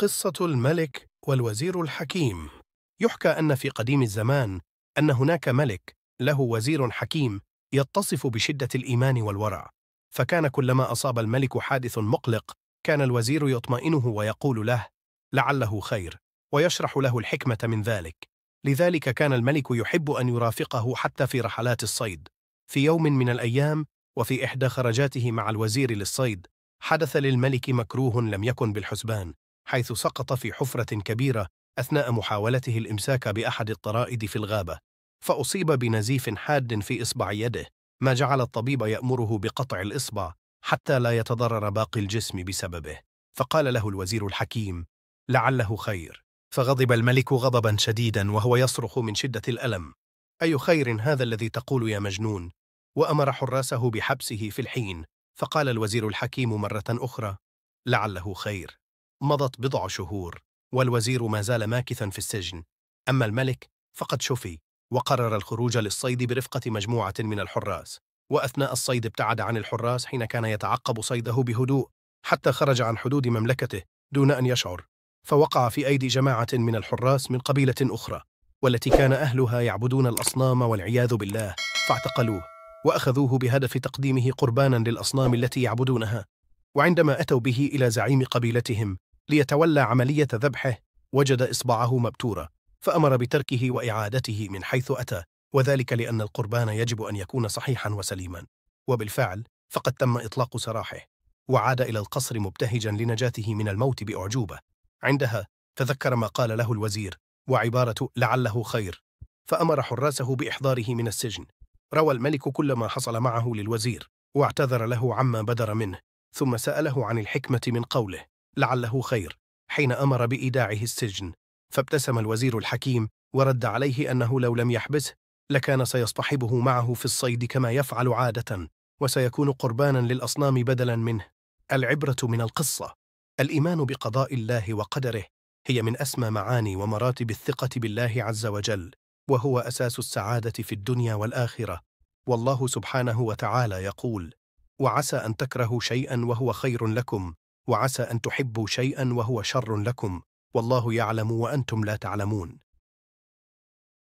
قصة الملك والوزير الحكيم يحكى أن في قديم الزمان أن هناك ملك له وزير حكيم يتصف بشدة الإيمان والورع فكان كلما أصاب الملك حادث مقلق كان الوزير يطمئنه ويقول له لعله خير ويشرح له الحكمة من ذلك لذلك كان الملك يحب أن يرافقه حتى في رحلات الصيد في يوم من الأيام وفي إحدى خرجاته مع الوزير للصيد حدث للملك مكروه لم يكن بالحسبان حيث سقط في حفرة كبيرة أثناء محاولته الإمساك بأحد الطرائد في الغابة فأصيب بنزيف حاد في إصبع يده ما جعل الطبيب يأمره بقطع الإصبع حتى لا يتضرر باقي الجسم بسببه فقال له الوزير الحكيم لعله خير فغضب الملك غضبا شديدا وهو يصرخ من شدة الألم أي خير هذا الذي تقول يا مجنون وأمر حراسه بحبسه في الحين فقال الوزير الحكيم مرة أخرى لعله خير مضت بضع شهور والوزير ما زال ماكثا في السجن أما الملك فقد شفي وقرر الخروج للصيد برفقة مجموعة من الحراس وأثناء الصيد ابتعد عن الحراس حين كان يتعقب صيده بهدوء حتى خرج عن حدود مملكته دون أن يشعر فوقع في أيدي جماعة من الحراس من قبيلة أخرى والتي كان أهلها يعبدون الأصنام والعياذ بالله فاعتقلوه وأخذوه بهدف تقديمه قربانا للأصنام التي يعبدونها وعندما أتوا به إلى زعيم قبيلتهم ليتولى عملية ذبحه وجد إصبعه مبتورة فأمر بتركه وإعادته من حيث أتى وذلك لأن القربان يجب أن يكون صحيحا وسليما وبالفعل فقد تم إطلاق سراحه وعاد إلى القصر مبتهجا لنجاته من الموت بأعجوبة عندها تذكر ما قال له الوزير وعبارة لعله خير فأمر حراسه بإحضاره من السجن روى الملك كل ما حصل معه للوزير واعتذر له عما بدر منه ثم سأله عن الحكمة من قوله لعله خير حين أمر بإيداعه السجن فابتسم الوزير الحكيم ورد عليه أنه لو لم يحبسه لكان سيصطحبه معه في الصيد كما يفعل عادة وسيكون قربانا للأصنام بدلا منه العبرة من القصة الإيمان بقضاء الله وقدره هي من أسمى معاني ومراتب الثقة بالله عز وجل وهو أساس السعادة في الدنيا والآخرة والله سبحانه وتعالى يقول وعسى أن تكرهوا شيئا وهو خير لكم وعسى أن تحبوا شيئا وهو شر لكم والله يعلم وأنتم لا تعلمون